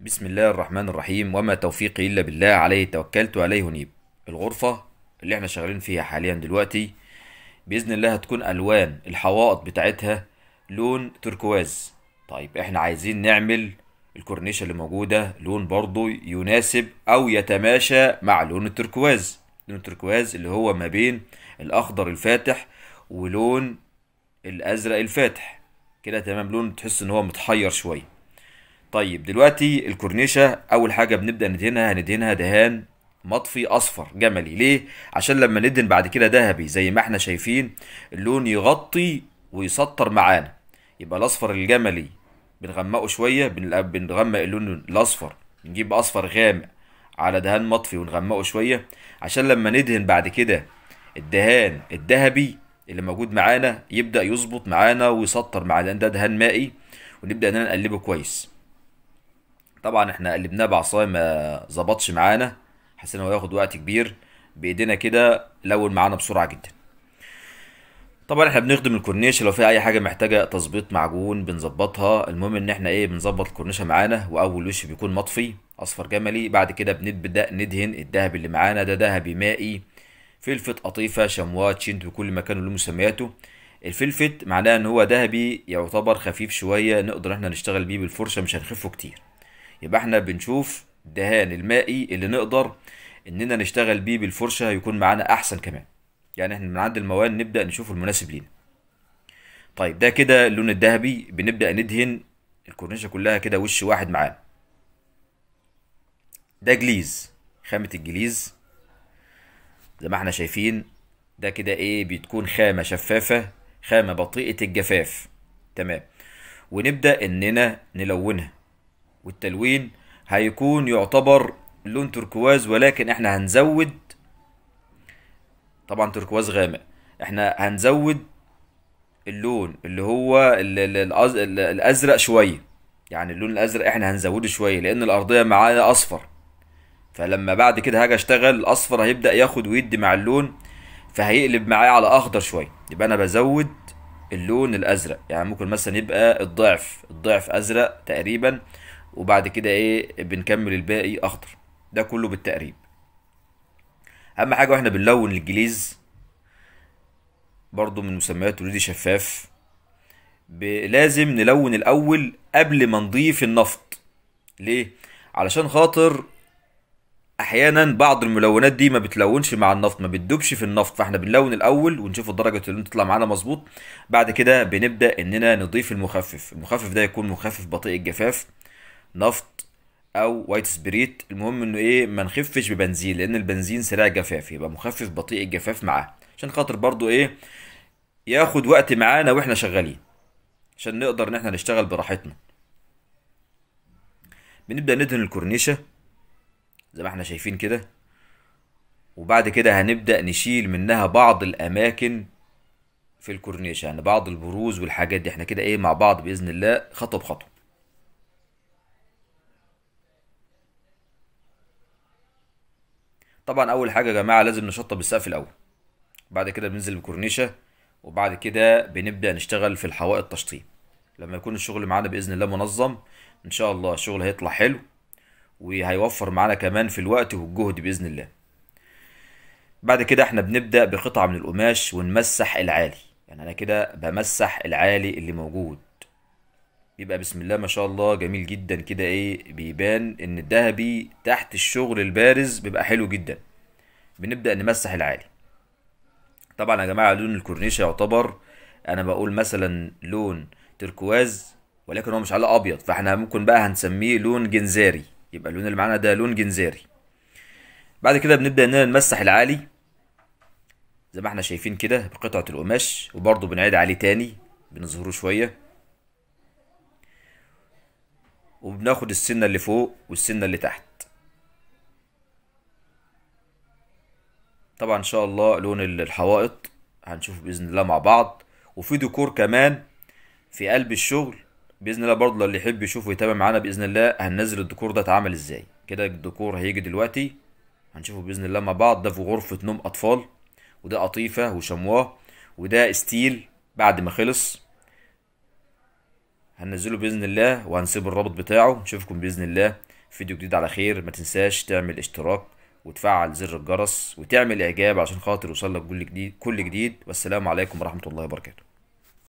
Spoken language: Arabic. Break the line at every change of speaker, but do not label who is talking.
بسم الله الرحمن الرحيم وما توفيقي الا بالله عليه توكلت وعليه انيب الغرفه اللي احنا شغالين فيها حاليا دلوقتي باذن الله هتكون الوان الحوائط بتاعتها لون تركواز طيب احنا عايزين نعمل الكورنيشه اللي موجوده لون برضو يناسب او يتماشى مع لون التركواز لون التركواز اللي هو ما بين الاخضر الفاتح ولون الازرق الفاتح كده تمام لون تحس ان هو متحير شويه طيب دلوقتي الكورنيشه اول حاجه بنبدا ندهنها هندهنها دهان مطفي اصفر جملي ليه عشان لما ندهن بعد كده ذهبي زي ما احنا شايفين اللون يغطي ويسطر معانا يبقى الاصفر الجملي بنغمقه شويه بنغمق اللون الاصفر نجيب اصفر غامق على دهان مطفي ونغمقه شويه عشان لما ندهن بعد كده الدهان الذهبي اللي موجود معانا يبدا يظبط معانا ويسطر معانا لان ده دهان مائي ونبدا نقلبه كويس طبعا احنا قلبناه بعصايه ما ظبطش معانا حسينا هو ياخد وقت كبير بايدينا كده لون معانا بسرعه جدا طبعا احنا بنخدم الكورنيش لو في اي حاجه محتاجه تظبيط معجون بنظبطها المهم ان احنا ايه بنظبط الكورنيشه معانا واول وش بيكون مطفي اصفر جملي بعد كده بنبدا ندهن الدهب اللي معانا ده دهبي مائي فلفت قطيفه شمواه تشنت بكل مكان له مسمياته الفلفت معناه ان هو ذهبي يعتبر خفيف شويه نقدر احنا نشتغل بيه بالفرشه مش هنخفه كتير يبقى احنا بنشوف الدهان المائي اللي نقدر اننا نشتغل بيه بالفرشه هيكون معانا احسن كمان يعني احنا من عند الموان نبدا نشوف المناسب لينا طيب ده كده اللون الذهبي بنبدا ندهن الكورنيشه كلها كده وش واحد معانا ده جليز خامه الجليز زي ما احنا شايفين ده كده ايه بتكون خامه شفافه خامه بطيئه الجفاف تمام ونبدا اننا نلونها والتلوين هيكون يعتبر لون تركواز ولكن احنا هنزود طبعا تركواز غامق احنا هنزود اللون اللي هو الازرق شويه يعني اللون الازرق احنا هنزوده شويه لان الارضيه معايا اصفر فلما بعد كده هاجي اشتغل الاصفر هيبدا ياخد ويدي مع اللون فهيقلب معايا على اخضر شويه يبقى انا بزود اللون الازرق يعني ممكن مثلا يبقى الضعف الضعف ازرق تقريبا وبعد كده ايه بنكمل الباقي اخضر ده كله بالتقريب اهم حاجه واحنا بنلون الجليز برضو من مسميات اوريدي شفاف لازم نلون الاول قبل ما نضيف النفط ليه علشان خاطر احيانا بعض الملونات دي ما بتلونش مع النفط ما بتدوبش في النفط فاحنا بنلون الاول ونشوف درجه اللون تطلع معانا مظبوط بعد كده بنبدا اننا نضيف المخفف المخفف ده يكون مخفف بطيء الجفاف نفط او وايت سبريت المهم انه ايه ما نخفش ببنزين لان البنزين سريع جفاف يبقى مخفف بطيء الجفاف معاه عشان خاطر برضو ايه ياخد وقت معانا واحنا شغالين عشان نقدر ان احنا نشتغل براحتنا بنبدا ندهن الكورنيشه زي ما احنا شايفين كده وبعد كده هنبدا نشيل منها بعض الاماكن في الكورنيشه يعني بعض البروز والحاجات دي احنا كده ايه مع بعض باذن الله خطوه بخطوه طبعا اول حاجه يا جماعه لازم نشطب السقف الاول بعد كده بننزل بكورنيشه وبعد كده بنبدا نشتغل في الحوائط تشطيب لما يكون الشغل معانا باذن الله منظم ان شاء الله الشغل هيطلع حلو وهيوفر معانا كمان في الوقت والجهد باذن الله بعد كده احنا بنبدا بقطعه من القماش ونمسح العالي يعني انا كده بمسح العالي اللي موجود يبقى بسم الله ما شاء الله جميل جدا كده ايه بيبان ان الذهبي تحت الشغل البارز بيبقى حلو جدا بنبدا نمسح العالي طبعا يا جماعه لون الكورنيش يعتبر انا بقول مثلا لون تركواز ولكن هو مش على ابيض فاحنا ممكن بقى هنسميه لون جنزاري يبقى اللون اللي معانا ده لون جنزاري بعد كده بنبدا اننا نمسح العالي زي ما احنا شايفين كده بقطعه القماش وبرضه بنعيد عليه تاني بنظهره شويه وبناخد السنة اللي فوق والسنة اللي تحت طبعا ان شاء الله لون الحوائط هنشوفه باذن الله مع بعض وفي ديكور كمان في قلب الشغل باذن الله برضه اللي يحب يشوفه يتابع معانا باذن الله هننزل الديكور ده اتعمل ازاي كده الديكور هيجي دلوقتي هنشوفه باذن الله مع بعض ده في غرفه نوم اطفال وده قطيفه وشمواه وده ستيل بعد ما خلص هنزله باذن الله وهنسيب الرابط بتاعه نشوفكم باذن الله فيديو جديد على خير ما تنساش تعمل اشتراك وتفعل زر الجرس وتعمل اعجاب عشان خاطر يوصلك كل جديد كل جديد والسلام عليكم ورحمه الله وبركاته